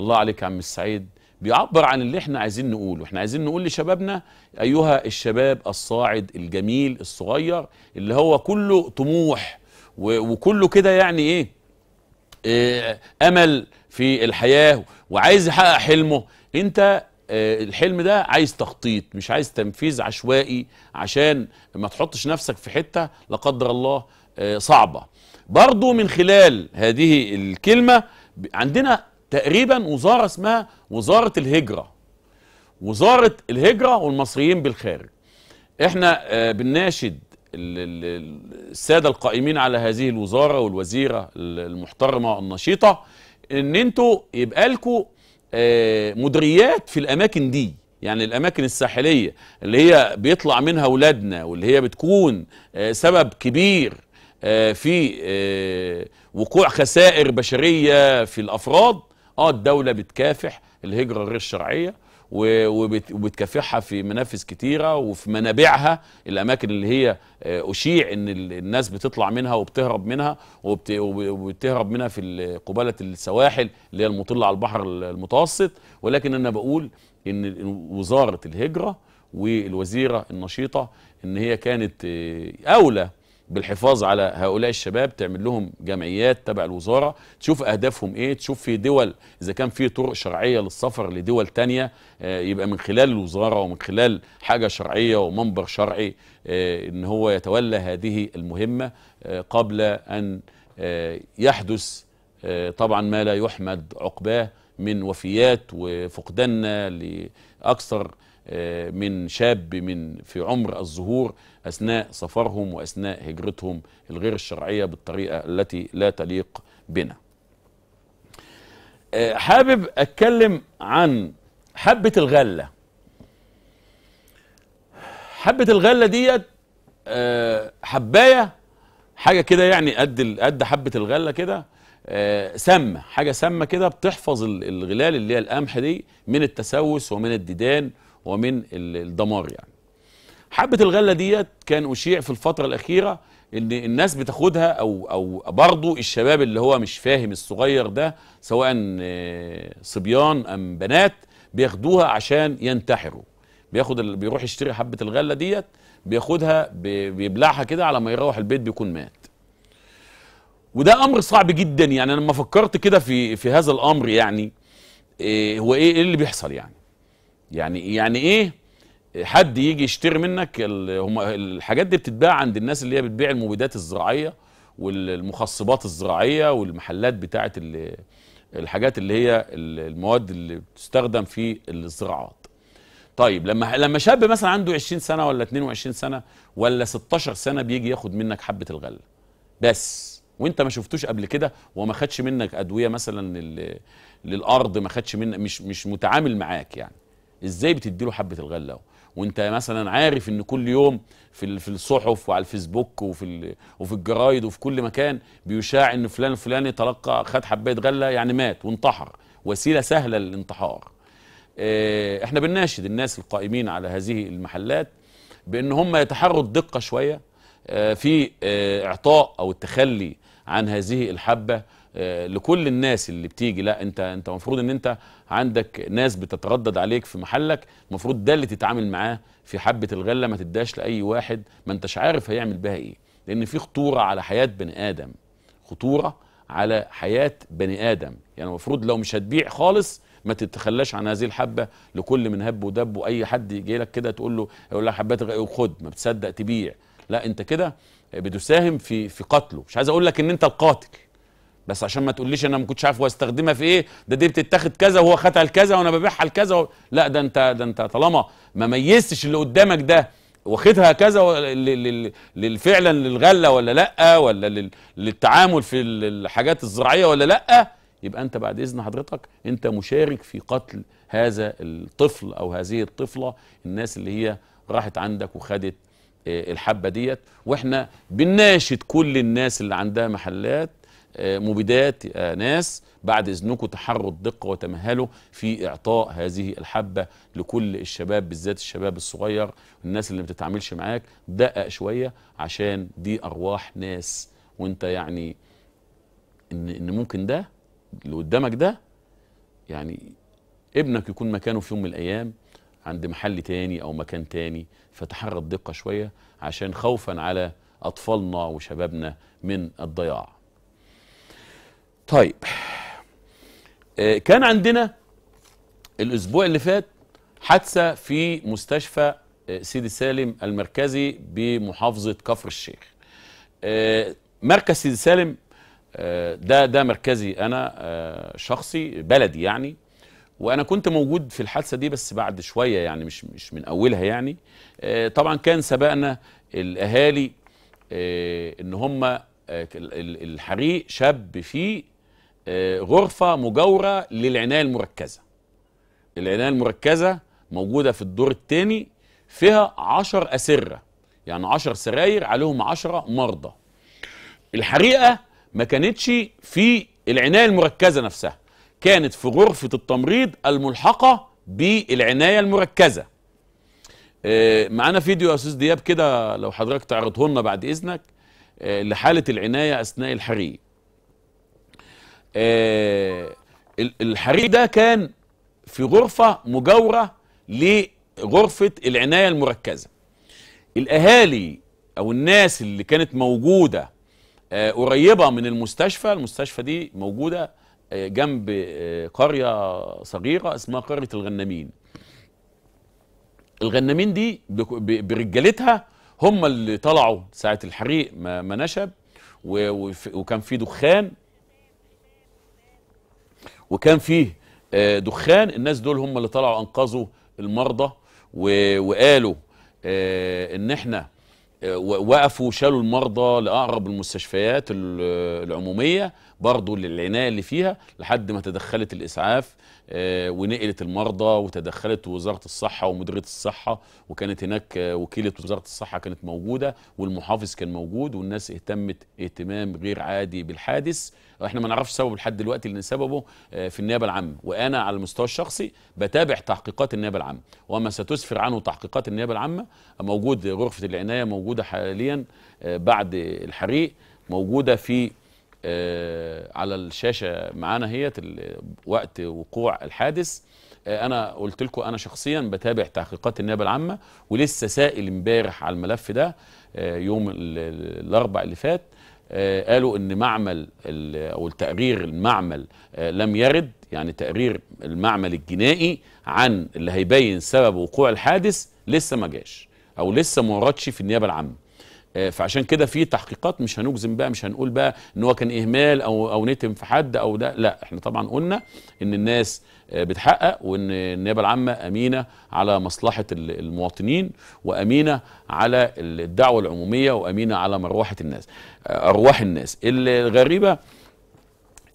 الله عليك يا عم السعيد بيعبر عن اللي احنا عايزين نقوله احنا عايزين نقول لشبابنا ايها الشباب الصاعد الجميل الصغير اللي هو كله طموح وكله كده يعني ايه, ايه امل في الحياة وعايز يحقق حلمه انت اه الحلم ده عايز تخطيط مش عايز تنفيذ عشوائي عشان ما تحطش نفسك في حتة لا قدر الله صعبة برضو من خلال هذه الكلمة عندنا تقريبا وزارة اسمها وزارة الهجرة وزارة الهجرة والمصريين بالخارج احنا آه، بنناشد السادة القائمين على هذه الوزارة والوزيرة المحترمة النشيطة ان انتوا يبقى لكم آه، مدريات في الاماكن دي يعني الاماكن الساحليه اللي هي بيطلع منها اولادنا واللي هي بتكون آه، سبب كبير آه، في آه، وقوع خسائر بشريه في الافراد اه الدوله بتكافح الهجره غير الشرعيه وبتكافحها في منافس كتيرة وفي منابعها الأماكن اللي هي آه، أشيع إن الناس بتطلع منها وبتهرب منها وبتهرب منها في قبالة السواحل اللي هي المطلة على البحر المتوسط ولكن أنا بقول إن وزارة الهجرة والوزيرة النشيطة إن هي كانت أولى بالحفاظ على هؤلاء الشباب تعمل لهم جمعيات تبع الوزارة تشوف أهدافهم إيه تشوف في دول إذا كان في طرق شرعية للسفر لدول تانية آه، يبقى من خلال الوزارة ومن خلال حاجة شرعية ومنبر شرعي آه، إن هو يتولى هذه المهمة آه، قبل أن يحدث طبعا ما لا يحمد عقباه من وفيات وفقداننا لأكثر من شاب من في عمر الظهور أثناء سفرهم وأثناء هجرتهم الغير الشرعية بالطريقة التي لا تليق بنا آه، حابب أتكلم عن حبة الغلة حبة الغلة ديت آه، حباية حاجة كده يعني قد قد حبة الغلة كده آه، سامة حاجة سامة كده بتحفظ الغلال اللي هي القمح دي من التسوس ومن الديدان ومن الدمار يعني حبة الغلة ديت كان أشيع في الفترة الأخيرة إن الناس بتاخدها أو أو برضو الشباب اللي هو مش فاهم الصغير ده سواء آه، صبيان أم بنات بياخدوها عشان ينتحروا بياخد بيروح يشتري حبة الغلة ديت بياخدها بيبلعها كده على ما يروح البيت بيكون مات وده امر صعب جدا يعني انا لما فكرت كده في في هذا الامر يعني آه، إيه هو ايه اللي بيحصل يعني يعني يعني ايه حد يجي يشتري منك هم الحاجات دي بتتباع عند الناس اللي هي بتبيع المبيدات الزراعيه والمخصبات الزراعيه والمحلات بتاعه الحاجات اللي هي المواد اللي بتستخدم في الزراعات طيب لما لما شاب مثلا عنده 20 سنه ولا 22 سنه ولا 16 سنه بيجي ياخد منك حبه الغله بس وانت ما شفتوش قبل كده وما خدش منك ادويه مثلا للارض ما خدش منك مش مش متعامل معاك يعني ازاي بتديله حبه الغله وانت مثلا عارف ان كل يوم في في الصحف وعلى الفيسبوك وفي وفي الجرايد وفي كل مكان بيشاع ان فلان الفلاني تلقى خد حبايه غله يعني مات وانتحر وسيله سهله للانتحار آه، احنا بنناشد الناس القائمين على هذه المحلات بان هم يتحروا الدقه شويه آه، في آه، اعطاء او التخلي عن هذه الحبه آه، لكل الناس اللي بتيجي لا انت انت المفروض ان انت عندك ناس بتتردد عليك في محلك المفروض ده اللي تتعامل معاه في حبه الغله ما تداش لاي واحد ما انتش عارف هيعمل بها ايه لان في خطوره على حياه بني ادم خطوره على حياه بني ادم يعني المفروض لو مش هتبيع خالص ما تتخلاش عن هذه الحبه لكل من هب ودب واي حد يجي لك كده تقول له يقول لك حبات خد ما بتصدق تبيع لا انت كده بتساهم في في قتله مش عايز اقول لك ان انت القاتل بس عشان ما تقوليش انا ما كنتش عارف واستخدمها في ايه ده دي بتتاخد كذا وهو خدها لكذا وانا ببيعها لكذا و... لا ده انت ده انت طالما ما ميزتش اللي قدامك ده واخدها كذا فعلا للغله ولا لا ولا للتعامل في الحاجات الزراعيه ولا لا يبقى انت بعد اذن حضرتك انت مشارك في قتل هذا الطفل او هذه الطفله الناس اللي هي راحت عندك وخدت آه، الحبه ديت واحنا بنناشد كل الناس اللي عندها محلات آه، مبيدات يا آه، ناس بعد إذنكم تحروا الدقة وتمهلوا في إعطاء هذه الحبة لكل الشباب بالذات الشباب الصغير الناس اللي ما بتتعاملش معاك دقق شوية عشان دي أرواح ناس وانت يعني إن, إن ممكن ده اللي قدامك ده يعني ابنك يكون مكانه في يوم من الأيام عند محل تاني أو مكان تاني فتحرى الدقة شوية عشان خوفا على أطفالنا وشبابنا من الضياع طيب آه، كان عندنا الأسبوع اللي فات حادثة في مستشفى آه، سيدي سالم المركزي بمحافظة كفر الشيخ آه، مركز سيدي سالم ده ده مركزي أنا شخصي بلدي يعني وانا كنت موجود في الحادثه دي بس بعد شويه يعني مش مش من اولها يعني طبعا كان سبقنا الاهالي ان هم الحريق شاب فيه غرفه مجاوره للعنايه المركزه العنايه المركزه موجوده في الدور الثاني فيها 10 اسره يعني 10 سراير عليهم 10 مرضى الحريقه ما كانتش في العنايه المركزه نفسها كانت في غرفه التمريض الملحقه بالعنايه المركزه آه، معانا فيديو يا استاذ دياب كده لو حضرتك تعرضه لنا بعد اذنك آه، لحاله العنايه اثناء الحريق آه، الحريق ده كان في غرفة مجاورة لغرفة العناية المركزة الأهالي أو الناس اللي كانت موجودة آه، قريبة من المستشفى المستشفى دي موجودة آه، جنب قرية صغيرة اسمها قرية الغنامين الغنامين دي برجالتها هم اللي طلعوا ساعة الحريق ما نشب وكان في دخان وكان فيه آه، دخان الناس دول هم اللي طلعوا انقذوا المرضى وقالوا آه، ان احنا آه، وقفوا شالوا المرضى لاقرب المستشفيات العموميه برضه للعنايه اللي فيها لحد ما تدخلت الاسعاف آه، ونقلت المرضى وتدخلت وزاره الصحه ومديريه الصحه وكانت هناك آه، وكيله وزاره الصحه كانت موجوده والمحافظ كان موجود والناس اهتمت اهتمام غير عادي بالحادث احنا ما نعرفش سببه لحد دلوقتي لان سببه آه، في النيابه العامه وانا على المستوى الشخصي بتابع تحقيقات النيابه العامه وما ستسفر عنه تحقيقات النيابه العامه موجود غرفه العنايه موجوده حاليا بعد الحريق موجوده في آه، على الشاشه معانا هي وقت وقوع الحادث آه، انا قلت لكم انا شخصيا بتابع تحقيقات النيابه العامه ولسه سائل امبارح على الملف ده آه، يوم الاربع اللي فات قالوا ان معمل او التقرير المعمل لم يرد يعني تقرير المعمل الجنائي عن اللي هيبين سبب وقوع الحادث لسه ما جاش او لسه ما وردش في النيابه العامه آه، فعشان كده في تحقيقات مش هنجزم بقى مش هنقول بقى ان هو كان اهمال او او نتم في حد او ده لا احنا طبعا قلنا ان الناس آه، بتحقق وان النيابه العامه امينه على مصلحه المواطنين وامينه على الدعوه العموميه وامينه على مروحه الناس آه، ارواح الناس الغريبه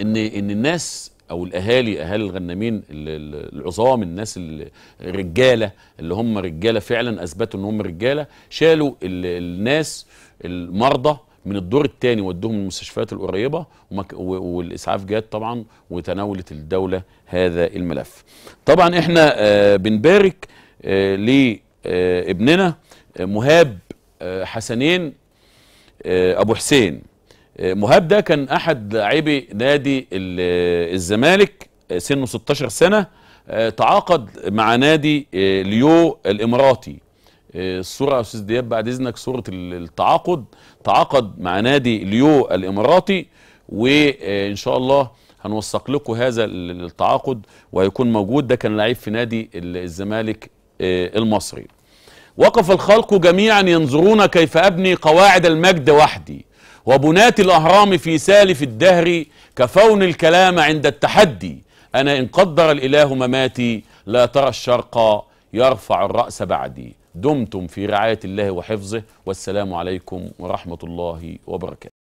ان ان الناس او الاهالي اهالي الغنامين العظام الناس الرجاله اللي هم رجاله فعلا اثبتوا ان هم رجاله شالوا الناس المرضى من الدور الثاني ودوهم المستشفيات القريبه والاسعاف جات طبعا وتناولت الدوله هذا الملف. طبعا احنا آه، بنبارك آه، لابننا آه، مهاب حسنين ابو حسين آه، مهاب ده كان احد لاعبي نادي آه، الزمالك آه، سنه 16 سنه تعاقد مع نادي ليو الاماراتي الصوره يا استاذ دياب بعد اذنك صوره التعاقد تعاقد مع نادي ليو الاماراتي وان شاء الله هنوثق لكم هذا التعاقد وهيكون موجود ده كان لعيب في نادي الزمالك المصري وقف الخلق جميعا ينظرون كيف ابني قواعد المجد وحدي وبناة الأهرام في سالف الدهر كفون الكلام عند التحدي أنا إن قدر الإله مماتي لا ترى الشرق يرفع الرأس بعدي دمتم في رعاية الله وحفظه والسلام عليكم ورحمة الله وبركاته